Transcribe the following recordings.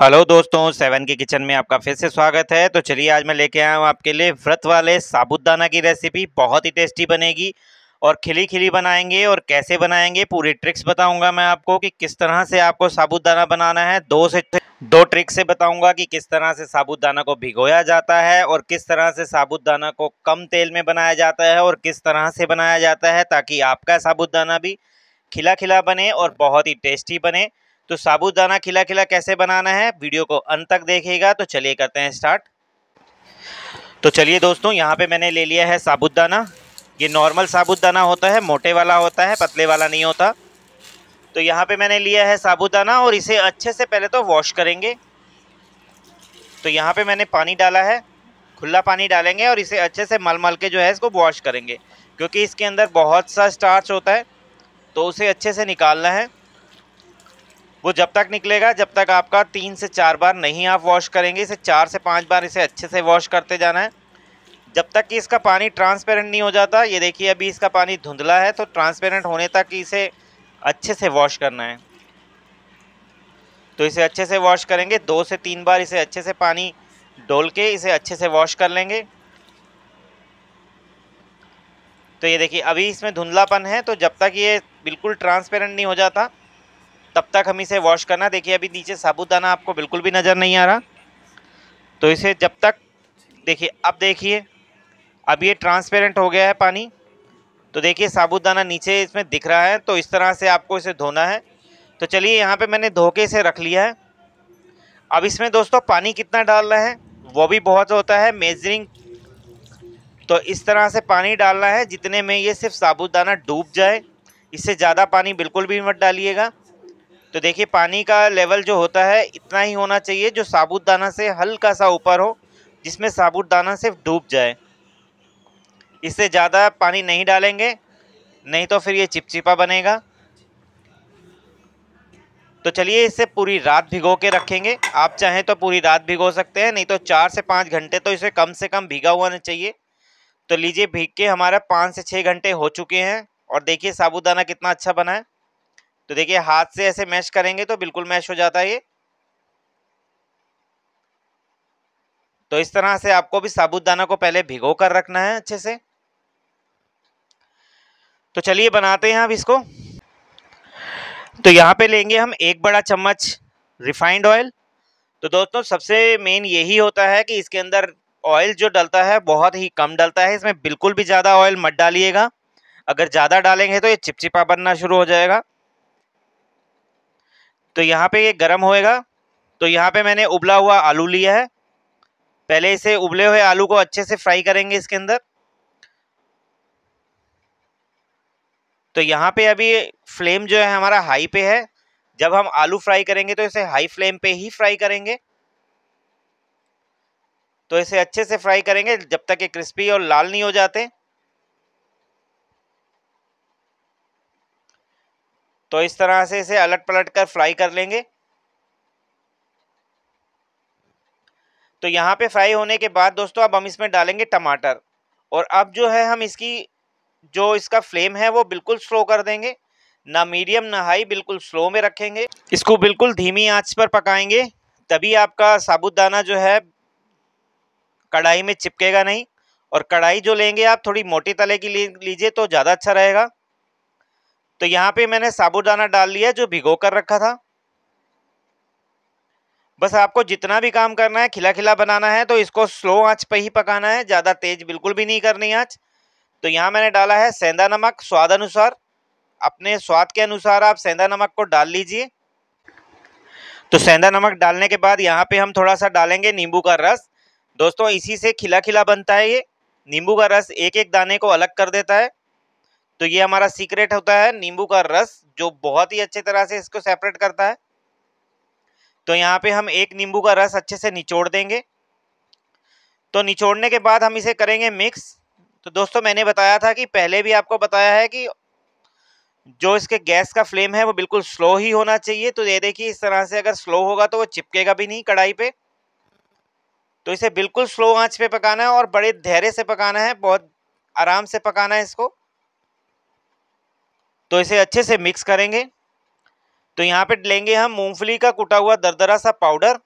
hello दोस्तों seven के kitchen में आपका फिर से स्वागत है तो चलिए आज मैं लेके आया हूँ आपके लिए व्रत वाले साबुदाना की रेसिपी बहुत ही टेस्टी बनेगी और खिली खिली बनाएंगे और कैसे बनाएंगे पूरी ट्रिक्स बताऊंगा मैं आपको कि किस तरह से आपको साबुदाना बनाना है दो से दो ट्रिक से बताऊंगा कि किस तरह से साबुदाना को भिगोया जाता है और किस तरह से साबुदाना को कम तेल में बनाया जाता है और किस तरह से बनाया जाता है ताकि आपका साबुदाना भी खिला खिला बने और बहुत ही टेस्टी बने तो साबुदाना खिला खिला कैसे बनाना है वीडियो को अंत तक देखेगा तो चलिए करते हैं स्टार्ट तो चलिए दोस्तों यहाँ पे मैंने ले लिया है साबुदाना ये नॉर्मल साबुदाना होता है मोटे वाला होता है पतले वाला नहीं होता तो यहाँ पे मैंने लिया है साबुदाना और इसे अच्छे से पहले तो वॉश करेंगे तो यहाँ पे मैंने पानी डाला है खुला पानी डालेंगे और इसे अच्छे से मल मल के जो है इसको वॉश करेंगे क्योंकि इसके अंदर बहुत सा स्टार्च होता है तो उसे अच्छे से निकालना है वो जब तक निकलेगा जब तक आपका तीन से चार बार नहीं आप वॉश करेंगे इसे चार से पाँच बार इसे अच्छे से वॉश करते जाना है जब तक कि इसका पानी ट्रांसपेरेंट नहीं हो जाता ये देखिए अभी इसका पानी धुंधला है तो ट्रांसपेरेंट होने तक इसे अच्छे से वॉश करना है तो इसे अच्छे से वॉश करेंगे दो से तीन बार इसे अच्छे से पानी डोल के इसे अच्छे से वॉश कर लेंगे तो ये देखिए अभी इसमें धुंधलापन है तो जब तक ये बिल्कुल ट्रांसपेरेंट नहीं हो जाता तब तक हम इसे वॉश करना देखिए अभी नीचे साबुदाना आपको बिल्कुल भी नज़र नहीं आ रहा तो इसे जब तक देखिए अब देखिए अब ये ट्रांसपेरेंट हो गया है पानी तो देखिए साबुदाना नीचे इसमें दिख रहा है तो इस तरह से आपको इसे धोना है तो चलिए यहाँ पे मैंने धोके इसे रख लिया है अब इसमें दोस्तों पानी कितना डालना है वो भी बहुत होता है मेजरिंग तो इस तरह से पानी डालना है जितने में ये सिर्फ साबुदाना डूब जाए इससे ज़्यादा पानी बिल्कुल भी मत डालिएगा तो देखिए पानी का लेवल जो होता है इतना ही होना चाहिए जो साबुत दाना से हल्का सा ऊपर हो जिसमें साबुत दाना सिर्फ डूब जाए इससे ज़्यादा पानी नहीं डालेंगे नहीं तो फिर ये चिपचिपा बनेगा तो चलिए इसे पूरी रात भिगो के रखेंगे आप चाहें तो पूरी रात भिगो सकते हैं नहीं तो चार से पाँच घंटे तो इसे कम से कम भिगा हुआ चाहिए तो लीजिए भीग के हमारा पाँच से छः घंटे हो चुके हैं और देखिए साबुदाना कितना अच्छा बना है तो देखिए हाथ से ऐसे मैश करेंगे तो बिल्कुल मैश हो जाता है ये तो इस तरह से आपको भी साबुत दाना को पहले भिगो कर रखना है अच्छे से तो चलिए बनाते हैं आप इसको तो यहाँ पे लेंगे हम एक बड़ा चम्मच रिफाइंड ऑयल तो दोस्तों सबसे मेन यही होता है कि इसके अंदर ऑयल जो डलता है बहुत ही कम डलता है इसमें बिल्कुल भी ज़्यादा ऑयल मत डालिएगा अगर ज़्यादा डालेंगे तो ये चिपचिपा बनना शुरू हो जाएगा तो यहाँ पे ये गर्म होएगा तो यहाँ पे मैंने उबला हुआ आलू लिया है पहले इसे उबले हुए आलू को अच्छे से फ्राई करेंगे इसके अंदर तो यहाँ पे अभी फ्लेम जो है हमारा हाई पे है जब हम आलू फ्राई करेंगे तो इसे हाई फ्लेम पे ही फ्राई करेंगे तो इसे अच्छे से फ्राई करेंगे जब तक ये क्रिस्पी और लाल नहीं हो जाते तो इस तरह से इसे अलट पलट कर फ्राई कर लेंगे तो यहाँ पे फ्राई होने के बाद दोस्तों अब हम इसमें डालेंगे टमाटर और अब जो है हम इसकी जो इसका फ्लेम है वो बिल्कुल स्लो कर देंगे ना मीडियम ना हाई बिल्कुल स्लो में रखेंगे इसको बिल्कुल धीमी आंच पर पकाएंगे तभी आपका साबुत दाना जो है कढ़ाई में चिपकेगा नहीं और कढ़ाई जो लेंगे आप थोड़ी मोटी तले की लीजिए तो ज़्यादा अच्छा रहेगा तो यहाँ पे मैंने साबुदाना डाल लिया जो भिगो कर रखा था बस आपको जितना भी काम करना है खिला खिला बनाना है तो इसको स्लो आंच पर ही पकाना है ज़्यादा तेज बिल्कुल भी नहीं करनी आँच तो यहाँ मैंने डाला है सेंधा नमक स्वाद अनुसार अपने स्वाद के अनुसार आप सेंधा नमक को डाल लीजिए तो सेंधा नमक डालने के बाद यहाँ पे हम थोड़ा सा डालेंगे नींबू का रस दोस्तों इसी से खिला खिला बनता है ये नींबू का रस एक एक दाने को अलग कर देता है तो ये हमारा सीक्रेट होता है नींबू का रस जो बहुत ही अच्छे तरह से इसको सेपरेट करता है तो यहाँ पे हम एक नींबू का रस अच्छे से निचोड़ देंगे तो निचोड़ने के बाद हम इसे करेंगे मिक्स तो दोस्तों मैंने बताया था कि पहले भी आपको बताया है कि जो इसके गैस का फ्लेम है वो बिल्कुल स्लो ही होना चाहिए तो ये देखिए इस तरह से अगर स्लो होगा तो वो चिपकेगा भी नहीं कढ़ाई पे तो इसे बिल्कुल स्लो आंच पे पकाना है और बड़े धैर्य से पकाना है बहुत आराम से पकाना है इसको तो इसे अच्छे से मिक्स करेंगे तो यहाँ पे लेंगे हम मूंगफली का कुटा हुआ दरदरा सा पाउडर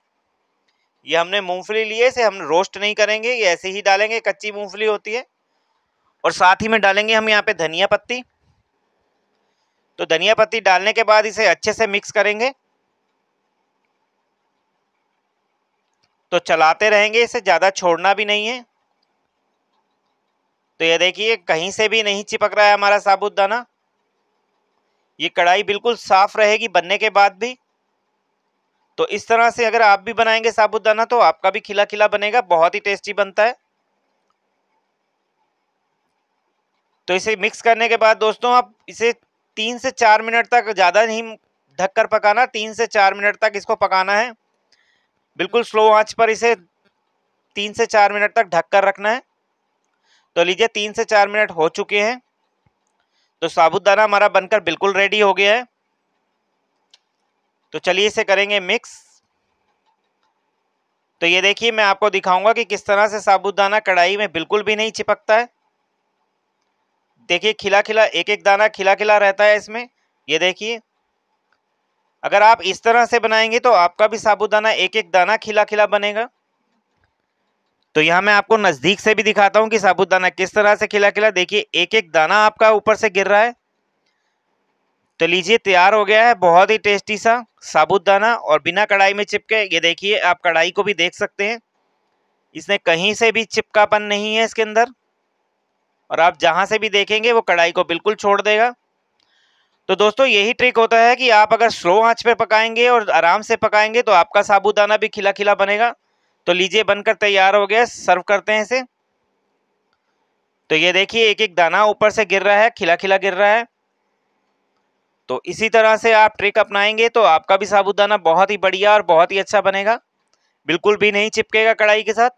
ये हमने मूंगफली लिए इसे हम रोस्ट नहीं करेंगे ये ऐसे ही डालेंगे कच्ची मूंगफली होती है और साथ ही में डालेंगे हम यहाँ पे धनिया पत्ती तो धनिया पत्ती डालने के बाद इसे अच्छे से मिक्स करेंगे तो चलाते रहेंगे इसे ज़्यादा छोड़ना भी नहीं है तो ये देखिए कहीं से भी नहीं चिपक रहा है हमारा साबुत दाना ये कढ़ाई बिल्कुल साफ रहेगी बनने के बाद भी तो इस तरह से अगर आप भी बनाएंगे साबुदाना तो आपका भी खिला खिला बनेगा बहुत ही टेस्टी बनता है तो इसे मिक्स करने के बाद दोस्तों आप इसे तीन से चार मिनट तक ज़्यादा नहीं ढककर पकाना तीन से चार मिनट तक इसको पकाना है बिल्कुल स्लो आंच पर इसे तीन से चार मिनट तक ढककर रखना है तो लीजिए तीन से चार मिनट हो चुके हैं तो साबुदाना हमारा बनकर बिल्कुल रेडी हो गया है तो चलिए इसे करेंगे मिक्स तो ये देखिए मैं आपको दिखाऊंगा कि किस तरह से साबुदाना कढ़ाई में बिल्कुल भी नहीं चिपकता है देखिए खिला खिला एक एक दाना खिला खिला रहता है इसमें ये देखिए अगर आप इस तरह से बनाएंगे तो आपका भी साबुदाना एक एक दाना खिला खिला बनेगा तो यहाँ मैं आपको नज़दीक से भी दिखाता हूँ कि साबुदाना किस तरह से खिला खिला देखिए एक एक दाना आपका ऊपर से गिर रहा है तो लीजिए तैयार हो गया है बहुत ही टेस्टी सा साबुदाना और बिना कढ़ाई में चिपके ये देखिए आप कढ़ाई को भी देख सकते हैं इसने कहीं से भी चिपकापन नहीं है इसके अंदर और आप जहाँ से भी देखेंगे वो कढ़ाई को बिल्कुल छोड़ देगा तो दोस्तों यही ट्रिक होता है कि आप अगर स्लो आंच पे पकाएंगे और आराम से पकाएंगे तो आपका साबुदाना भी खिला खिला बनेगा तो लीजिए बनकर तैयार हो गया सर्व करते हैं इसे तो ये देखिए एक एक दाना ऊपर से गिर रहा है खिला खिला गिर रहा है तो इसी तरह से आप ट्रिक अपनाएंगे तो आपका भी साबुदाना बहुत ही बढ़िया और बहुत ही अच्छा बनेगा बिल्कुल भी नहीं चिपकेगा कढ़ाई के साथ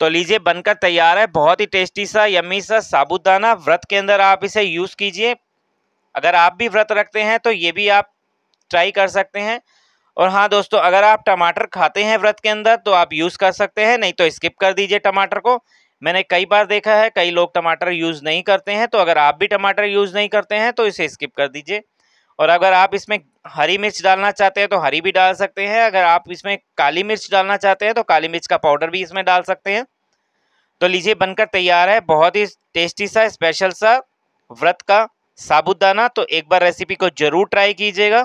तो लीजिए बनकर तैयार है बहुत ही टेस्टी सा यम्मी सा साबुदाना व्रत के अंदर आप इसे यूज़ कीजिए अगर आप भी व्रत रखते हैं तो ये भी आप ट्राई कर सकते हैं और हाँ दोस्तों अगर आप टमाटर खाते हैं व्रत के अंदर तो आप यूज़ कर सकते हैं नहीं तो स्किप कर दीजिए टमाटर को मैंने कई बार देखा है कई लोग टमाटर यूज़ नहीं करते हैं तो अगर आप भी टमाटर यूज़ नहीं करते हैं तो इसे स्किप कर दीजिए और अगर आप इसमें हरी मिर्च डालना चाहते हैं तो हरी भी डाल सकते हैं अगर आप इसमें काली मिर्च डालना चाहते हैं तो काली मिर्च का पाउडर भी इसमें डाल सकते हैं तो लीजिए बनकर तैयार है बहुत ही टेस्टी सा स्पेशल सा व्रत का साबुदाना तो एक बार रेसिपी को ज़रूर ट्राई कीजिएगा